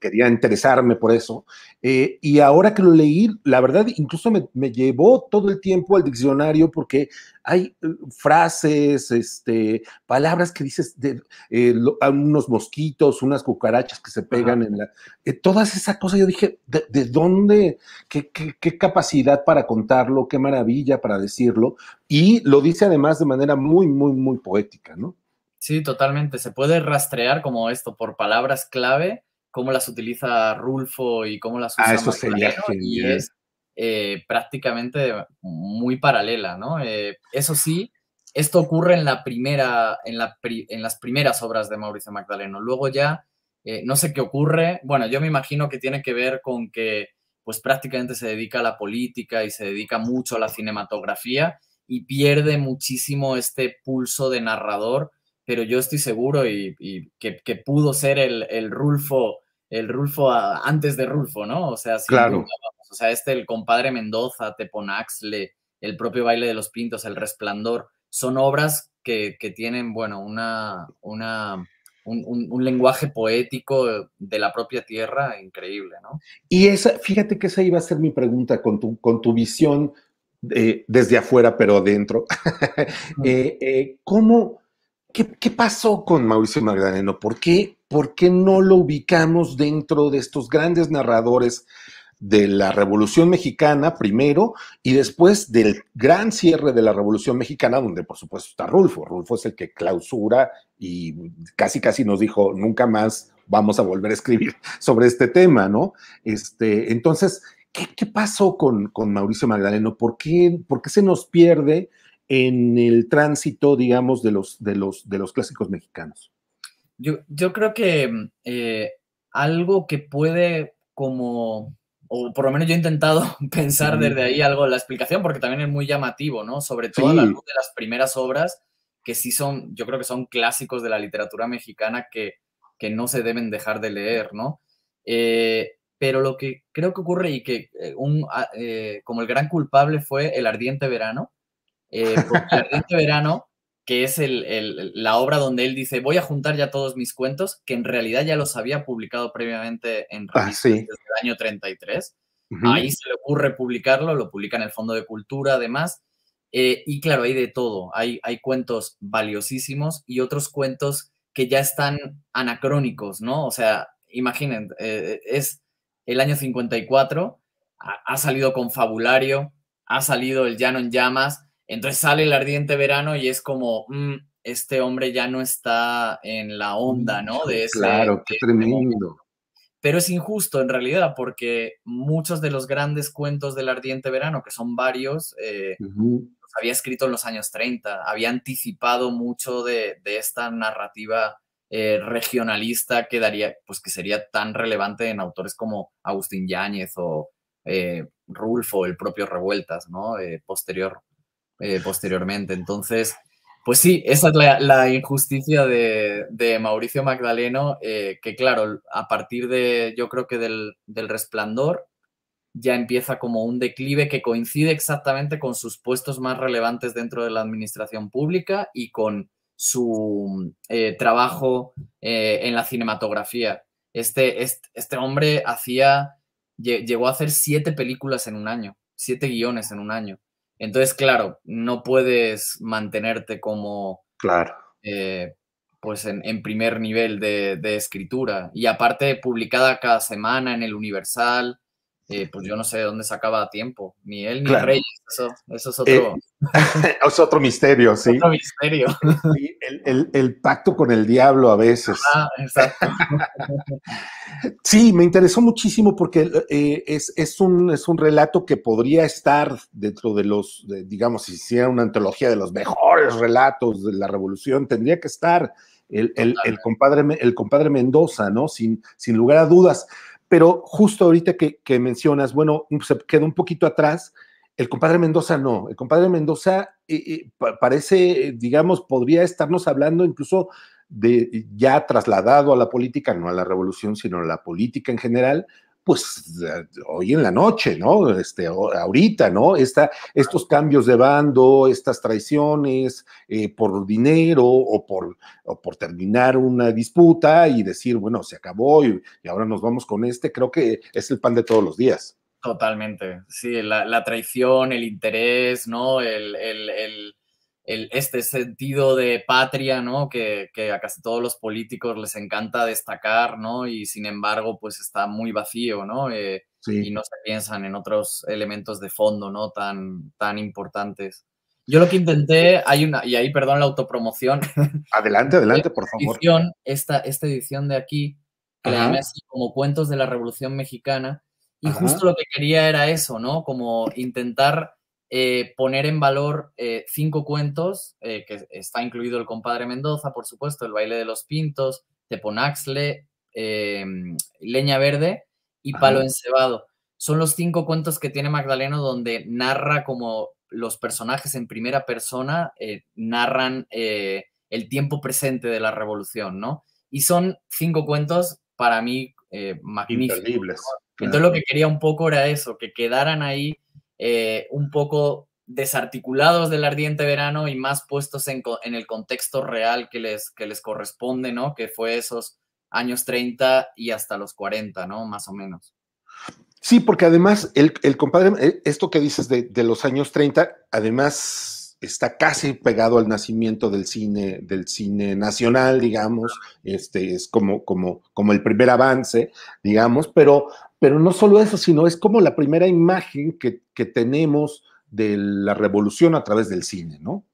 quería interesarme por eso. Eh, y ahora que lo leí, la verdad, incluso me, me llevó todo el tiempo al diccionario porque hay eh, frases, este, palabras que dices, de, eh, unos mosquitos, unas cucarachas que se pegan en la... Eh, todas esas cosas, yo dije, ¿de, dónde? Qué, capacidad para contarlo? ¿Qué maravilla para decirlo? Y lo dice además de manera muy, muy, muy poética, ¿no? Sí, totalmente. Se puede rastrear como esto por palabras clave, cómo las utiliza Rulfo y cómo las ah, usa. Ah, eso Y es eh, prácticamente muy paralela, ¿no? Eh, eso sí, esto ocurre en, la primera, en, las primeras obras de Mauricio Magdaleno. Luego ya, eh, no sé qué ocurre. Bueno, yo me imagino que tiene que ver con que pues prácticamente se dedica a la política y se dedica mucho a la cinematografía y pierde muchísimo este pulso de narrador, pero yo estoy seguro y, que, pudo ser el, Rulfo, el Rulfo antes de Rulfo, ¿no? O sea, claro. O sea, este, el compadre Mendoza, Teponaxle, el propio baile de los Pintos, El Resplandor, son obras que, tienen, bueno, una, una un, lenguaje poético de la propia tierra increíble, ¿no? Y esa, fíjate que esa iba a ser mi pregunta con tu, con tu visión eh, desde afuera, pero adentro. Eh, eh, ¿Cómo, qué, qué, pasó con Mauricio Magdaleno? ¿Por qué, ¿Por qué no lo ubicamos dentro de estos grandes narradores? de la Revolución Mexicana primero y después del gran cierre de la Revolución Mexicana, donde por supuesto está Rulfo. Rulfo es el que clausura y casi casi nos dijo, nunca más vamos a volver a escribir sobre este tema, ¿no? Este, entonces, ¿qué, pasó con, Mauricio Magdaleno? ¿Por qué, ¿Por se nos pierde en el tránsito, digamos, de los, de los, de los clásicos mexicanos? Yo, creo que eh, algo que puede como o por lo menos yo he intentado pensar desde ahí algo en la explicación, porque también es muy llamativo, ¿no? Sobre todo luz de las primeras obras, que sí son, yo creo que son clásicos de la literatura mexicana que, que no se deben dejar de leer, ¿no? Eh, pero lo que creo que ocurre y que eh, un, ah, eh, como el gran culpable fue el ardiente verano, porque el ardiente verano que es la obra donde él dice, voy a juntar ya todos mis cuentos, que en realidad ya los había publicado previamente en ah, desde el año 33. Ahí se le ocurre publicarlo, lo publica en el Fondo de Cultura, además. Eh, y claro, hay de todo. Hay, hay cuentos valiosísimos y otros cuentos que ya están anacrónicos, ¿no? O sea, imaginen, eh, es el año 54, ha, ha salido Confabulario, ha salido El Llano en Llamas, entonces sale el ardiente verano y es como, mm, este hombre ya no está en la onda, ¿no? De claro, qué este tremendo. Pero es injusto en realidad porque muchos de los grandes cuentos del ardiente verano, que son varios, eh, los había escrito en los años 30, había anticipado mucho de, esta narrativa eh, regionalista que daría, pues que sería tan relevante en autores como Agustín Yáñez o eh, Rulfo, el propio Revueltas, ¿no? posterior eh, posteriormente. Entonces, pues sí, esa es la, injusticia de, Mauricio Magdaleno, eh, que claro, a partir de, yo creo que del, resplandor, ya empieza como un declive que coincide exactamente con sus puestos más relevantes dentro de la administración pública y con su eh, trabajo en la cinematografía. Este, este, este hombre hacía, llegó a hacer siete películas en un año, siete guiones en un año. Entonces, claro, no puedes mantenerte como. Claro. Eh, pues en, primer nivel de, escritura. Y aparte, publicada cada semana en el Universal, eh, pues yo no sé de dónde sacaba tiempo, ni él ni Reyes, eso, eh, es otro... misterio, sí. el, pacto con el diablo a veces. sí, me interesó muchísimo porque eh, es, un, relato que podría estar dentro de los, digamos, si hiciera una antología de los mejores relatos de la revolución, tendría que estar el, compadre, el compadre Mendoza, ¿no? Sin, sin lugar a dudas pero justo ahorita que, mencionas, bueno, pues, se quedó un poquito atrás. El compadre Mendoza no. El compadre Mendoza eh, eh, parece, digamos, podría estarnos hablando incluso de ya trasladado a la política, no a la revolución, sino a la política en general, pues hoy en la noche, ¿no? Este, ahorita, ¿no? estos cambios de bando, estas traiciones eh, por dinero o por, por terminar una disputa y decir, bueno, se acabó y, ahora nos vamos con este, creo que es el pan de todos los días. Totalmente, sí, la, traición, el interés, ¿no? el este sentido de patria, ¿no? Que, que, a casi todos los políticos les encanta destacar, ¿no? Y sin embargo, pues está muy vacío, ¿no? Eh, y no se piensan en otros elementos de fondo, ¿no? Tan, tan importantes. Yo lo que intenté, hay una, y ahí perdón la autopromoción. Adelante, adelante, por favor. esta, esta edición de aquí, que así como Cuentos de la Revolución Mexicana, y justo lo que quería era eso, ¿no? Como intentar eh, poner en valor eh, cinco cuentos, eh, que está incluido el compadre Mendoza, por supuesto, el baile de los pintos, Teponaxle, Leña Verde y Palo Encebado. Son los cinco cuentos que tiene Magdaleno donde narra como los personajes en primera persona narran el tiempo presente de la revolución, ¿no? Y son cinco cuentos para mí magníficos. Entonces lo que quería un poco era eso, que quedaran ahí eh, un poco desarticulados del ardiente verano y más puestos en, el contexto real que les, corresponde, ¿no? Que fue esos años 30 y hasta los 40, ¿no? Más o menos. Sí, porque además el, compadre, eh, esto que dices de, los años 30, además está casi pegado al nacimiento del cine, del cine nacional, digamos, este es como el primer avance, digamos, pero pero no solo eso, sino es como la primera imagen que, tenemos de la revolución a través del cine, ¿no?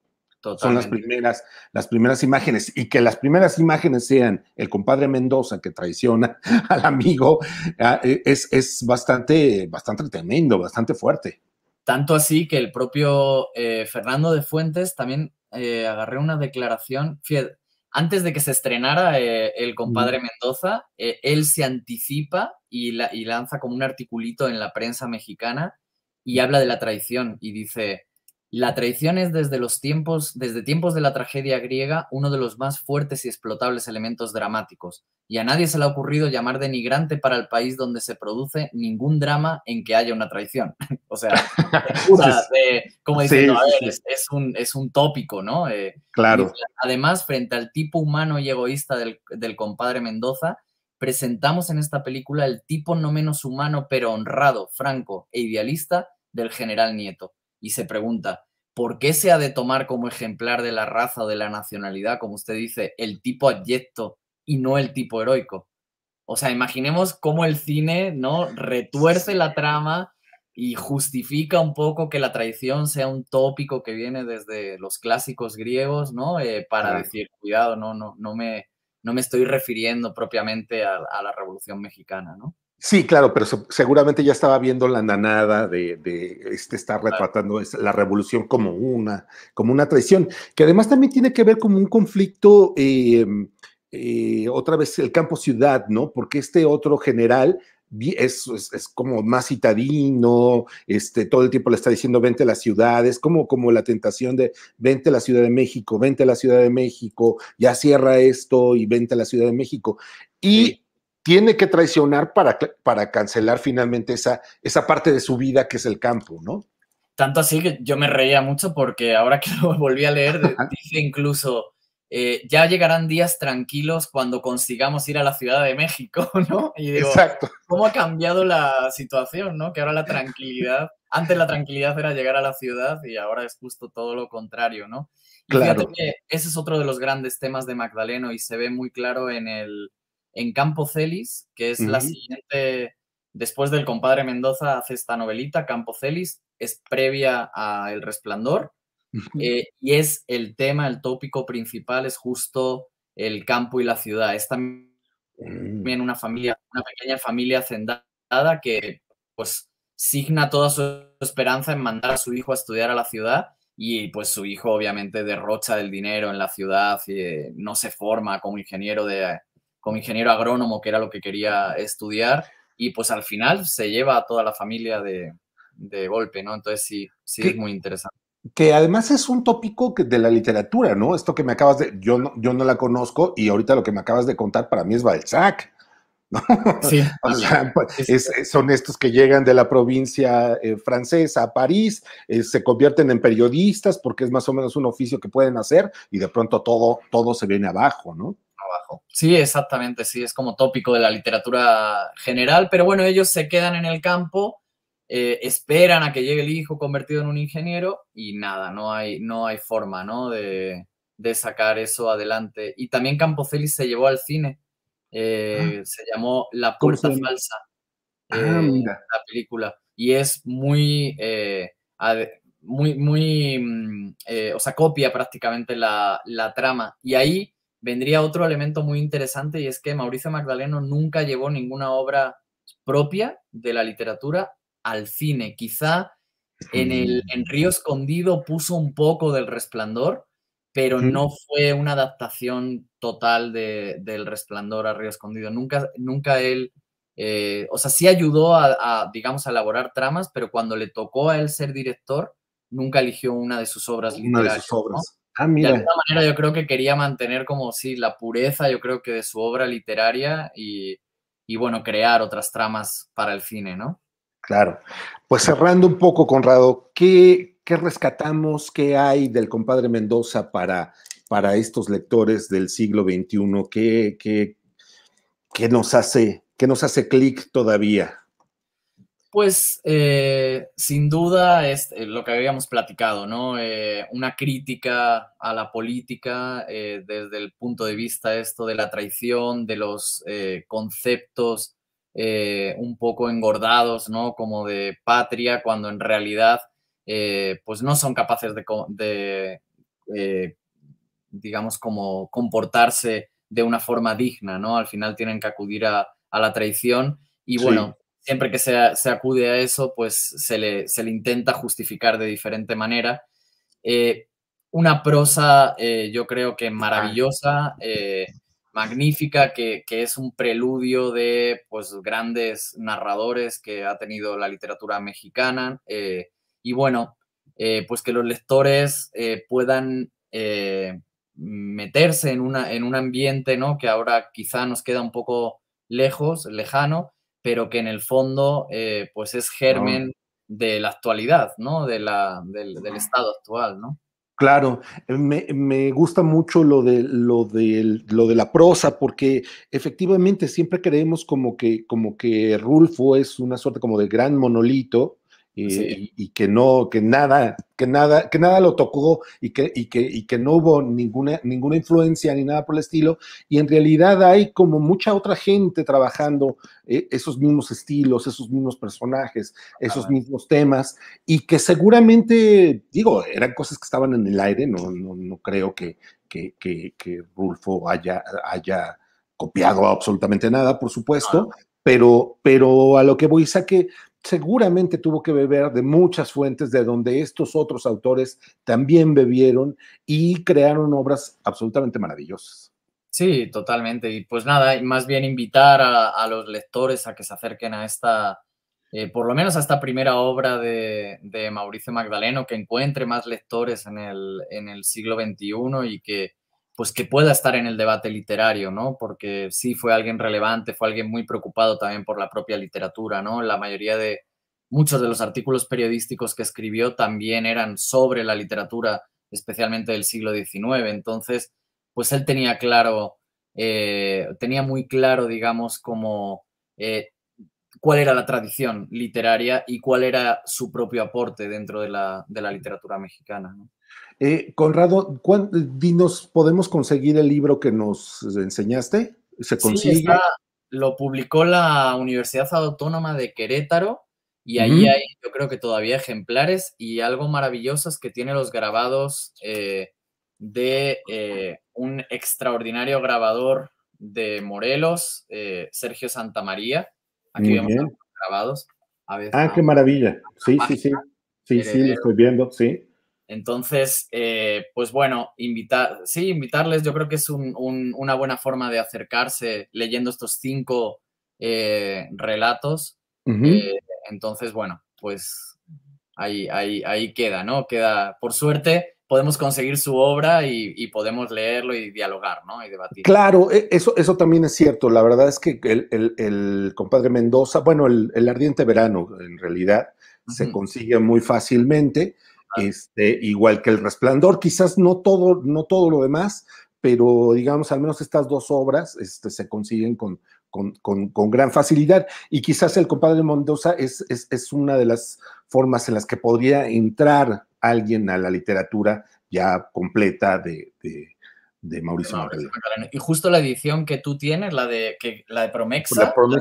Son las primeras, las primeras imágenes. Y que las primeras imágenes sean el compadre Mendoza que traiciona al amigo, ah, e, es, bastante, bastante tremendo, bastante fuerte. Tanto así que el propio eh, Fernando de Fuentes también eh, agarré una declaración. Fíjate, antes de que se estrenara eh, el compadre Mendoza, eh, él se anticipa y, la, y lanza como un articulito en la prensa mexicana y habla de la traición y dice, la traición es desde los tiempos, desde tiempos de la tragedia griega, uno de los más fuertes y explotables elementos dramáticos, y a nadie se le ha ocurrido llamar denigrante para el país donde se produce ningún drama en que haya una traición. o sea, como es, un, tópico, ¿no? Eh, claro. Además, frente al tipo humano y egoísta del compadre Mendoza, presentamos en esta película el tipo no menos humano, pero honrado, franco e idealista del general Nieto y se pregunta, ¿por qué se ha de tomar como ejemplar de la raza o de la nacionalidad, como usted dice, el tipo adyecto y no el tipo heroico? O sea, imaginemos cómo el cine no retuerce la trama y justifica un poco que la traición sea un tópico que viene desde los clásicos griegos, ¿no? Eh, para decir, cuidado, no, no, no, me, no me estoy refiriendo propiamente a la Revolución Mexicana, ¿no? Sí, claro, pero seguramente ya estaba viendo la nanada de, este estar retratando la revolución como una, como una traición, que además también tiene que ver como un conflicto, eh, eh, otra vez el campo ciudad, ¿no? Porque este otro general es, como más citadino, este, todo el tiempo le está diciendo vente a la ciudad, como, como la tentación de vente a la Ciudad de México, vente a la Ciudad de México, ya cierra esto y vente a la Ciudad de México. Y tiene que traicionar para, para cancelar finalmente esa, esa parte de su vida que es el campo, ¿no? Tanto así que yo me reía mucho porque ahora que lo volví a leer, dice incluso, eh, ya llegarán días tranquilos cuando consigamos ir a la Ciudad de México, ¿no? Y digo, Exacto. ¿cómo ha cambiado la situación, ¿no? Que ahora la tranquilidad, antes la tranquilidad era llegar a la ciudad y ahora es justo todo lo contrario, ¿no? claro. fíjate que ese es otro de los grandes temas de Magdaleno y se ve muy claro en el, en Campo Celis, que es la siguiente, después del compadre Mendoza hace esta novelita, Campo Celis, es previa a El Resplandor, eh, y es el tema, el tópico principal, es justo el campo y la ciudad. Es mm. también una familia, una pequeña familia hacendada que pues signa toda su esperanza en mandar a su hijo a estudiar a la ciudad y pues su hijo obviamente derrocha el dinero en la ciudad, y, eh, no se forma como ingeniero de, como ingeniero agrónomo, que era lo que quería estudiar, y pues al final se lleva a toda la familia de, golpe, ¿no? Entonces sí, sí es muy interesante. Que además es un tópico de la literatura, ¿no? Esto que me acabas de, yo no, yo no la conozco y ahorita lo que me acabas de contar para mí es Balzac. ¿no? Sí, o sea, pues, son estos que llegan de la provincia eh, francesa a París, eh, se convierten en periodistas porque es más o menos un oficio que pueden hacer y de pronto todo, todo se viene abajo, ¿no? Sí, exactamente, sí, es como tópico de la literatura general, pero bueno, ellos se quedan en el campo, eh, esperan a que llegue el hijo convertido en un ingeniero y nada, no hay, no hay forma, De, sacar eso adelante. Y también Campocelli se llevó al cine, eh, ah. se llamó La Puerta Falsa, ah, eh, la película, y es muy muy, muy mm, o sea, copia prácticamente la, la, trama. Y ahí vendría otro elemento muy interesante y es que Mauricio Magdaleno nunca llevó ninguna obra propia de la literatura al cine. Quizá en, el, mm. en Río Escondido puso un poco del resplandor, pero no fue una adaptación total de, del resplandor a Río Escondido. Nunca, nunca él, eh, o sea, sí ayudó a, digamos, a elaborar tramas, pero cuando le tocó a él ser director, nunca eligió una de sus obras una De sus obras. Ah, de alguna manera yo creo que quería mantener como sí la pureza, yo creo que de su obra literaria y, bueno, crear otras tramas para el cine, ¿no? Claro. Pues cerrando un poco, Conrado, ¿qué, qué rescatamos, qué hay del compadre Mendoza para, para estos lectores del siglo XXI? ¿Qué, nos hace, qué nos hace clic todavía? pues eh, sin duda es eh, lo que habíamos platicado, ¿no? Eh, una crítica a la política desde el punto de vista esto de la traición, de los conceptos un poco engordados, ¿no? Como de patria, cuando en realidad pues no son capaces de, digamos, como comportarse de una forma digna, ¿no? Al final tienen que acudir a la traición. Y bueno, siempre que se, acude a eso, pues se le, intenta justificar de diferente manera. Eh, una prosa, eh, yo creo que maravillosa, eh, magnífica, que, es un preludio de pues, grandes narradores que ha tenido la literatura mexicana. y bueno, pues que los lectores puedan meterse en, en un ambiente ¿no? que ahora quizá nos queda un poco lejos, lejano, pero que en el fondo eh, pues es germen de la actualidad, ¿no? De la, del, estado actual, ¿no? Claro, eh, me, gusta mucho lo de, lo, lo de la prosa, porque efectivamente siempre creemos como que, como que Rulfo es una suerte como de gran monolito, y, que no, que nada, que nada, que nada lo tocó y que, que, y que no hubo ninguna, ninguna influencia ni nada por el estilo. Y en realidad hay como mucha otra gente trabajando eh, esos mismos estilos, esos mismos personajes, esos mismos temas, y que seguramente, digo, eran cosas que estaban en el aire, no, no, creo que, que, Rulfo haya, haya copiado absolutamente nada, por supuesto, pero, pero a lo que voy es a que seguramente tuvo que beber de muchas fuentes de donde estos otros autores también bebieron y crearon obras absolutamente maravillosas. Sí, totalmente. Y pues nada, más bien invitar a, los lectores a que se acerquen a esta, eh, por lo menos a esta primera obra de, Mauricio Magdaleno, que encuentre más lectores en el, en el siglo XXI y que, pues que pueda estar en el debate literario, ¿no? Porque sí fue alguien relevante, fue alguien muy preocupado también por la propia literatura, ¿no? La mayoría de muchos de los artículos periodísticos que escribió también eran sobre la literatura, especialmente del siglo XIX. Entonces, pues él tenía claro, eh, tenía muy claro, digamos, como eh, cuál era la tradición literaria y cuál era su propio aporte dentro de la, de la literatura mexicana. ¿no? Eh, Conrado, dinos, ¿podemos conseguir el libro que nos enseñaste? ¿Se consigue? lo publicó la Universidad Autónoma de Querétaro y ahí hay, yo creo que todavía ejemplares y algo maravilloso es que tiene los grabados eh, de eh, un extraordinario grabador de Morelos, Sergio Santamaría. Aquí vemos los grabados. ah, qué maravilla. Sí, sí, sí. Sí, sí, lo estoy viendo, sí. Entonces, eh, pues bueno, sí, invitarles, yo creo que es una buena forma de acercarse leyendo estos cinco eh, relatos. Eh, entonces, bueno, pues ahí, ahí, ahí, queda, ¿no? Queda, por suerte, podemos conseguir su obra y, podemos leerlo y dialogar, ¿no? Y debatir. Claro, e-, eso, también es cierto. La verdad es que el, compadre Mendoza, bueno, el, ardiente verano, en realidad, se consigue muy fácilmente este, igual que El Resplandor. Quizás no todo, no todo lo demás, pero digamos, al menos estas dos obras este, se consiguen con, con, gran facilidad. Y quizás el compadre Mendoza es, es, una de las formas en las que podría entrar alguien a la literatura ya completa de, Mauricio, Y justo la edición que tú tienes, la de, que, la de Promexa, la,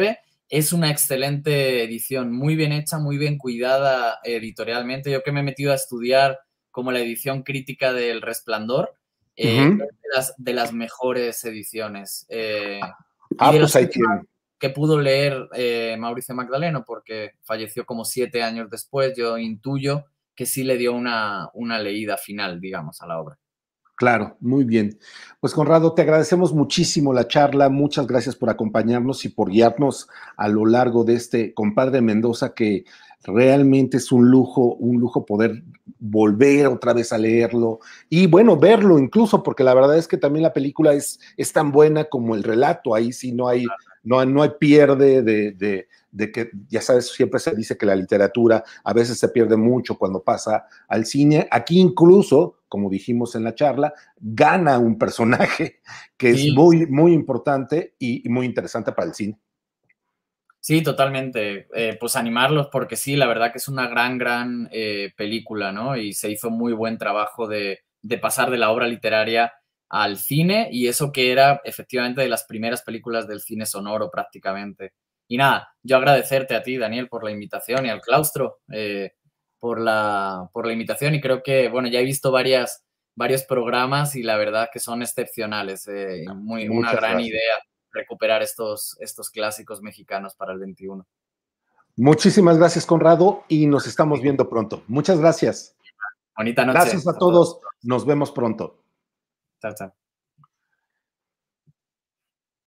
de es una excelente edición, muy bien hecha, muy bien cuidada editorialmente. Yo que me he metido a estudiar como la edición crítica del Resplandor, eh, de, las, mejores ediciones. Eh, ah, pues que pudo leer eh, Mauricio Magdaleno, porque falleció como siete años después. Yo intuyo que sí le dio una leída final, digamos, a la obra. Claro, muy bien. Pues Conrado, te agradecemos muchísimo la charla, muchas gracias por acompañarnos y por guiarnos a lo largo de este compadre Mendoza que realmente es un lujo, un lujo poder volver otra vez a leerlo y bueno, verlo incluso, porque la verdad es que también la película es, es tan buena como el relato, ahí sí no hay, no, no hay pierde de, de, de que, ya sabes, siempre se dice que la literatura a veces se pierde mucho cuando pasa al cine, aquí incluso como dijimos en la charla, gana un personaje que es muy, muy importante y, muy interesante para el cine. Sí, totalmente. Eh, pues animarlos porque sí, la verdad que es una gran, gran eh, película, ¿no? Y se hizo muy buen trabajo de, de pasar de la obra literaria al cine y eso que era efectivamente de las primeras películas del cine sonoro prácticamente. Y nada, yo agradecerte a ti, Daniel, por la invitación y al claustro. Eh, por la, por la invitación y creo que, bueno, ya he visto varias, varios programas y la verdad que son excepcionales. Eh, muy, una gran idea recuperar estos, estos clásicos mexicanos para el 21. Muchísimas gracias, Conrado, y nos estamos viendo pronto. Muchas gracias. Bonita noche. Gracias a todos. Nos vemos pronto. Chao, chao.